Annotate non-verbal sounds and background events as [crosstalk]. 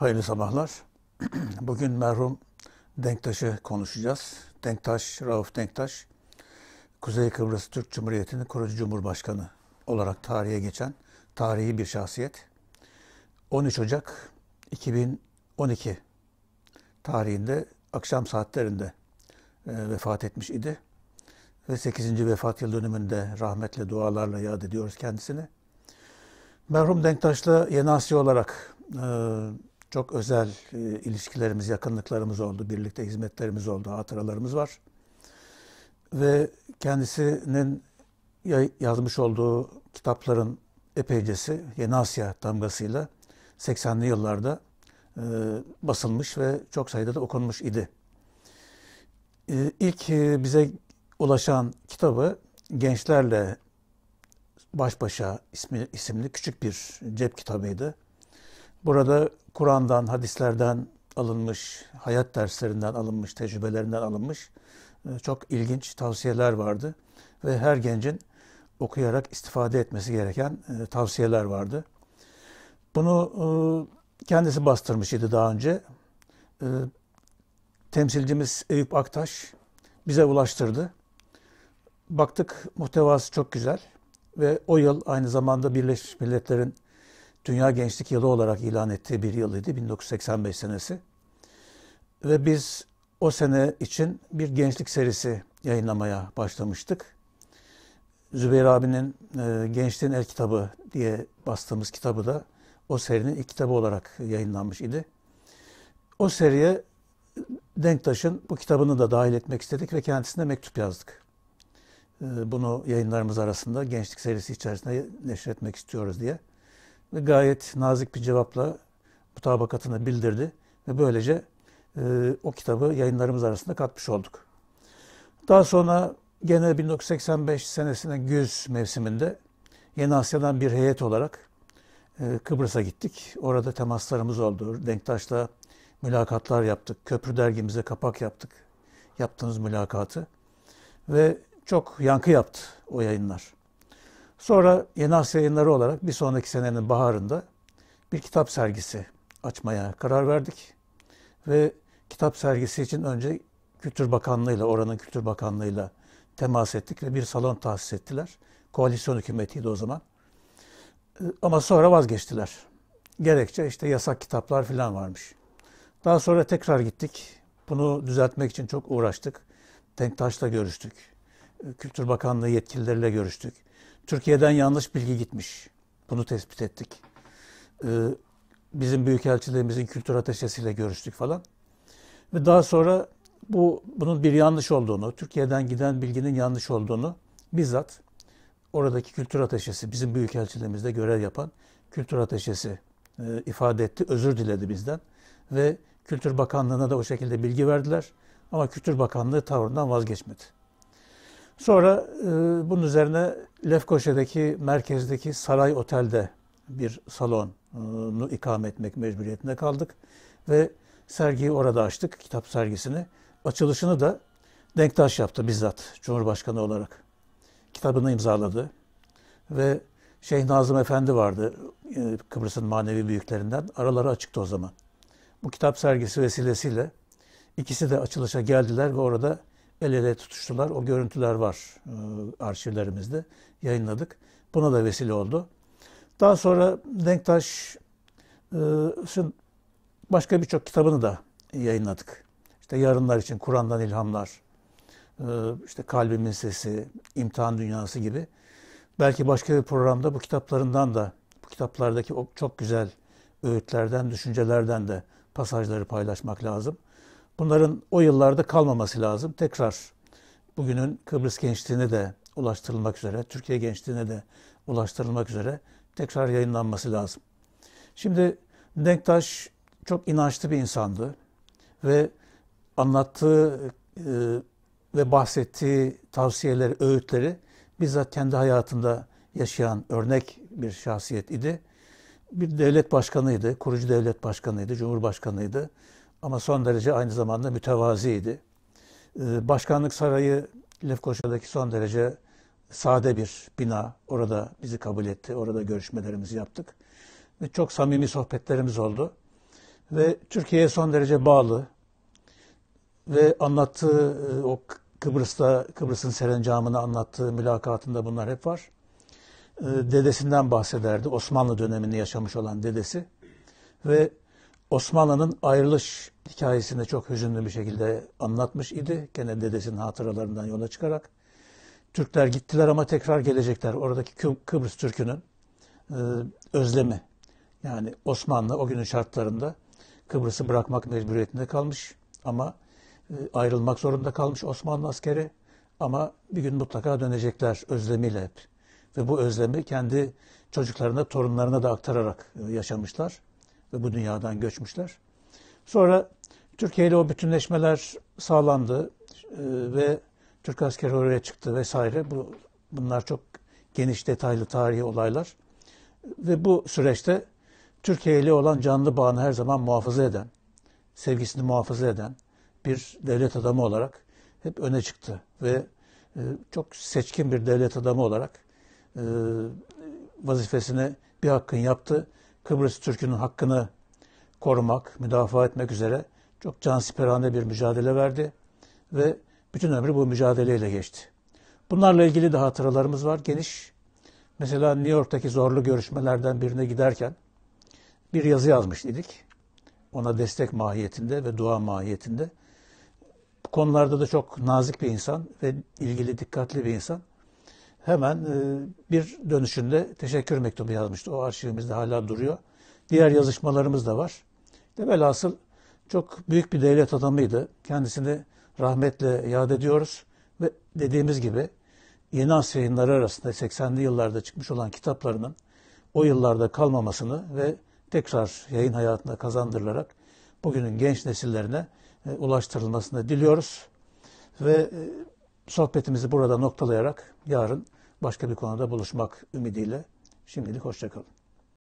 Hayırlı sabahlar. [clears throat] Bugün merhum Denktaş'ı konuşacağız. Denktaş, Rauf Denktaş, Kuzey Kıbrıs Türk Cumhuriyeti'nin kurucu cumhurbaşkanı olarak tarihe geçen tarihi bir şahsiyet. 13 Ocak 2012 tarihinde akşam saatlerinde e, vefat etmiş idi. Ve 8. vefat yıl dönümünde rahmetle, dualarla yad ediyoruz kendisini. Merhum Denktaş'la Yeni olarak e, çok özel e, ilişkilerimiz, yakınlıklarımız oldu. Birlikte hizmetlerimiz oldu, hatıralarımız var. Ve kendisinin yazmış olduğu kitapların epeycesi Yeni Asya damgasıyla 80'li yıllarda e, basılmış ve çok sayıda da okunmuş idi. E, ilk e, bize ulaşan kitabı Gençlerle Baş Başa ismi, isimli küçük bir cep kitabıydı. Burada Kur'an'dan, hadislerden alınmış, hayat derslerinden alınmış, tecrübelerinden alınmış e, çok ilginç tavsiyeler vardı. Ve her gencin okuyarak istifade etmesi gereken e, tavsiyeler vardı. Bunu e, kendisi bastırmış daha önce. Temsilcimiz Eyüp Aktaş bize ulaştırdı. Baktık muhtevası çok güzel ve o yıl aynı zamanda Birleşmiş Milletler'in Dünya Gençlik Yılı olarak ilan ettiği bir yıl idi 1985 senesi. Ve biz o sene için bir gençlik serisi yayınlamaya başlamıştık. Zübeyir abinin e, Gençliğin El Kitabı diye bastığımız kitabı da o serinin ilk kitabı olarak yayınlanmış idi. O seriye Denktaş'ın bu kitabını da dahil etmek istedik ve kendisine mektup yazdık. E, bunu yayınlarımız arasında gençlik serisi içerisinde neşretmek istiyoruz diye ve gayet nazik bir cevapla mutabakatını bildirdi ve böylece e, o kitabı yayınlarımız arasında katmış olduk. Daha sonra gene 1985 senesinin güz mevsiminde Yeni Asya'dan bir heyet olarak e, Kıbrıs'a gittik. Orada temaslarımız oldu. Denktaş'la mülakatlar yaptık. Köprü dergimize kapak yaptık. yaptığınız mülakatı. Ve çok yankı yaptı o yayınlar. Sonra Yeni Asya Yayınları olarak bir sonraki senenin baharında bir kitap sergisi açmaya karar verdik. Ve kitap sergisi için önce Kültür Bakanlığı'yla, oranın Kültür Bakanlığı'yla temas ettik ve bir salon tahsis ettiler. Koalisyon hükümetiydi o zaman. Ee, ama sonra vazgeçtiler. Gerekçe işte yasak kitaplar falan varmış. Daha sonra tekrar gittik. Bunu düzeltmek için çok uğraştık. Denktaş'la görüştük. Ee, Kültür Bakanlığı yetkilileriyle görüştük. Türkiye'den yanlış bilgi gitmiş. Bunu tespit ettik. Ee, bizim büyükelçiliğimizin kültür ateşesiyle görüştük falan. Ve daha sonra bu bunun bir yanlış olduğunu, Türkiye'den giden bilginin yanlış olduğunu bizzat oradaki kültür ateşesi, bizim büyükelçiliğimizde görev yapan kültür ateşesi e, ifade etti, özür diledi bizden. Ve Kültür Bakanlığı'na da o şekilde bilgi verdiler. Ama Kültür Bakanlığı tavrından vazgeçmedi. Sonra e, bunun üzerine Lefkoşa'daki merkezdeki Saray Otel'de bir salonu ikame etmek mecburiyetinde kaldık. Ve sergiyi orada açtık, kitap sergisini. Açılışını da Denktaş yaptı bizzat Cumhurbaşkanı olarak. Kitabını imzaladı. Ve Şeyh Nazım Efendi vardı e, Kıbrıs'ın manevi büyüklerinden. Araları açıktı o zaman. Bu kitap sergisi vesilesiyle ikisi de açılışa geldiler ve orada el ele tutuştular. O görüntüler var e, arşivlerimizde. Yayınladık. Buna da vesile oldu. Daha sonra Denktaş'ın e, başka birçok kitabını da yayınladık. İşte Yarınlar için Kur'an'dan ilhamlar, e, işte Kalbimin Sesi, İmtihan Dünyası gibi. Belki başka bir programda bu kitaplarından da, bu kitaplardaki o çok güzel öğütlerden, düşüncelerden de pasajları paylaşmak lazım. Bunların o yıllarda kalmaması lazım. Tekrar bugünün Kıbrıs gençliğine de ulaştırılmak üzere, Türkiye gençliğine de ulaştırılmak üzere tekrar yayınlanması lazım. Şimdi Denktaş çok inançlı bir insandı ve anlattığı e, ve bahsettiği tavsiyeleri, öğütleri bizzat kendi hayatında yaşayan örnek bir şahsiyet idi. Bir devlet başkanıydı, kurucu devlet başkanıydı, cumhurbaşkanıydı ama son derece aynı zamanda mütevaziydi. Ee, Başkanlık Sarayı Lefkoşa'daki son derece sade bir bina. Orada bizi kabul etti. Orada görüşmelerimizi yaptık. Ve çok samimi sohbetlerimiz oldu. Ve Türkiye'ye son derece bağlı ve anlattığı e, o Kıbrıs'ta Kıbrıs'ın serencamını anlattığı mülakatında bunlar hep var. Ee, dedesinden bahsederdi. Osmanlı dönemini yaşamış olan dedesi ve Osmanlı'nın ayrılış hikayesini çok hüzünlü bir şekilde anlatmış idi. Gene dedesinin hatıralarından yola çıkarak. Türkler gittiler ama tekrar gelecekler. Oradaki Kıbrıs Türk'ünün e, özlemi. Yani Osmanlı o günün şartlarında Kıbrıs'ı bırakmak mecburiyetinde kalmış ama e, ayrılmak zorunda kalmış Osmanlı askeri ama bir gün mutlaka dönecekler özlemiyle hep. Ve bu özlemi kendi çocuklarına, torunlarına da aktararak e, yaşamışlar ve bu dünyadan göçmüşler. Sonra Türkiye ile o bütünleşmeler sağlandı e, ve Türk askeri oraya çıktı vesaire. Bu, bunlar çok geniş detaylı tarihi olaylar. Ve bu süreçte Türkiye ile olan canlı bağını her zaman muhafaza eden, sevgisini muhafaza eden bir devlet adamı olarak hep öne çıktı. Ve e, çok seçkin bir devlet adamı olarak e, vazifesine bir hakkın yaptı Kıbrıs Türk'ünün hakkını korumak, müdafaa etmek üzere çok cansiperane bir mücadele verdi ve bütün ömrü bu mücadeleyle geçti. Bunlarla ilgili de hatıralarımız var geniş. Mesela New York'taki zorlu görüşmelerden birine giderken bir yazı yazmış dedik. Ona destek mahiyetinde ve dua mahiyetinde. Bu konularda da çok nazik bir insan ve ilgili dikkatli bir insan hemen e, bir dönüşünde teşekkür mektubu yazmıştı. O arşivimizde hala duruyor. Diğer yazışmalarımız da var. De velhasıl çok büyük bir devlet adamıydı. Kendisini rahmetle yad ediyoruz ve dediğimiz gibi yeni Asya yayınları arasında 80'li yıllarda çıkmış olan kitaplarının o yıllarda kalmamasını ve tekrar yayın hayatına kazandırılarak bugünün genç nesillerine e, ulaştırılmasını diliyoruz. Ve e, sohbetimizi burada noktalayarak yarın başka bir konuda buluşmak ümidiyle şimdilik hoşçakalın.